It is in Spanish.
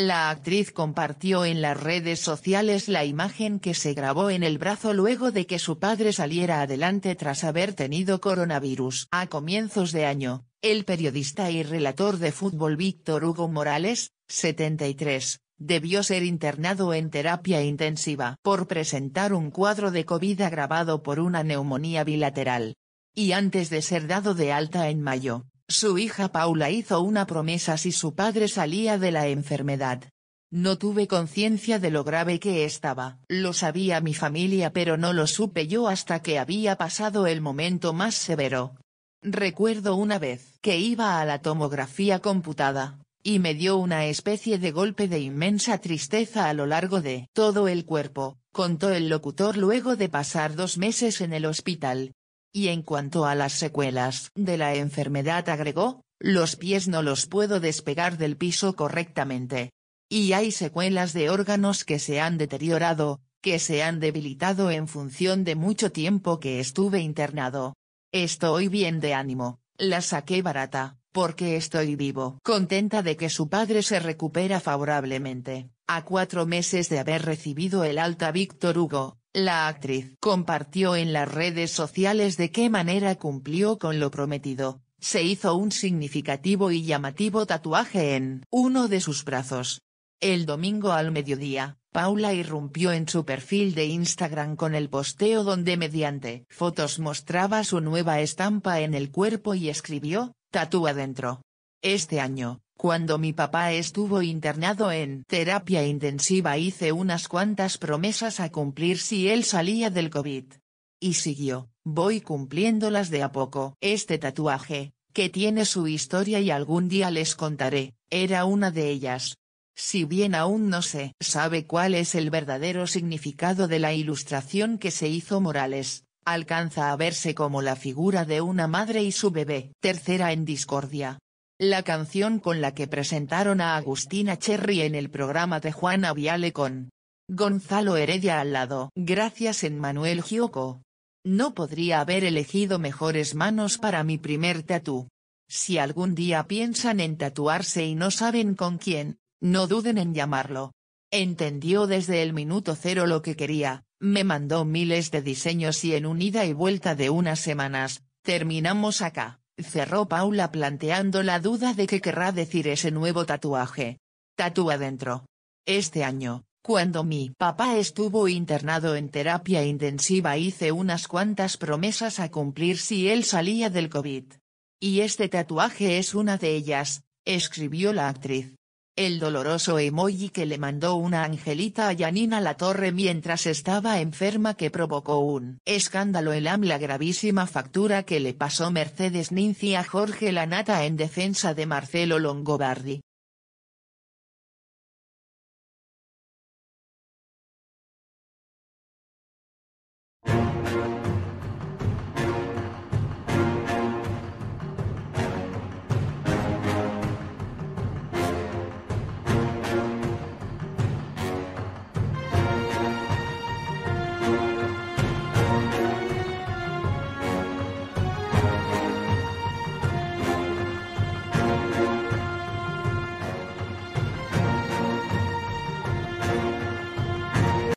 La actriz compartió en las redes sociales la imagen que se grabó en el brazo luego de que su padre saliera adelante tras haber tenido coronavirus. A comienzos de año, el periodista y relator de fútbol Víctor Hugo Morales, 73, debió ser internado en terapia intensiva por presentar un cuadro de COVID agravado por una neumonía bilateral. Y antes de ser dado de alta en mayo, su hija Paula hizo una promesa si su padre salía de la enfermedad. No tuve conciencia de lo grave que estaba. Lo sabía mi familia pero no lo supe yo hasta que había pasado el momento más severo. Recuerdo una vez que iba a la tomografía computada, y me dio una especie de golpe de inmensa tristeza a lo largo de todo el cuerpo, contó el locutor luego de pasar dos meses en el hospital. Y en cuanto a las secuelas de la enfermedad agregó, los pies no los puedo despegar del piso correctamente. Y hay secuelas de órganos que se han deteriorado, que se han debilitado en función de mucho tiempo que estuve internado. Estoy bien de ánimo, la saqué barata, porque estoy vivo. Contenta de que su padre se recupera favorablemente, a cuatro meses de haber recibido el alta Víctor Hugo, la actriz compartió en las redes sociales de qué manera cumplió con lo prometido, se hizo un significativo y llamativo tatuaje en uno de sus brazos. El domingo al mediodía, Paula irrumpió en su perfil de Instagram con el posteo donde mediante fotos mostraba su nueva estampa en el cuerpo y escribió, tatúa dentro. Este año, cuando mi papá estuvo internado en terapia intensiva hice unas cuantas promesas a cumplir si él salía del COVID. Y siguió, voy cumpliéndolas de a poco. Este tatuaje, que tiene su historia y algún día les contaré, era una de ellas. Si bien aún no se sabe cuál es el verdadero significado de la ilustración que se hizo Morales, alcanza a verse como la figura de una madre y su bebé. Tercera en discordia, la canción con la que presentaron a Agustina Cherry en el programa de Juana Viale con Gonzalo Heredia al lado. Gracias en Manuel Gioco. No podría haber elegido mejores manos para mi primer tatú. Si algún día piensan en tatuarse y no saben con quién, no duden en llamarlo. Entendió desde el minuto cero lo que quería, me mandó miles de diseños y en un ida y vuelta de unas semanas, terminamos acá cerró Paula planteando la duda de qué querrá decir ese nuevo tatuaje. Tatúa dentro. Este año, cuando mi papá estuvo internado en terapia intensiva hice unas cuantas promesas a cumplir si él salía del COVID. Y este tatuaje es una de ellas, escribió la actriz el doloroso emoji que le mandó una angelita a Yanina torre mientras estaba enferma que provocó un escándalo el AM la gravísima factura que le pasó Mercedes Ninci a Jorge Lanata en defensa de Marcelo Longobardi,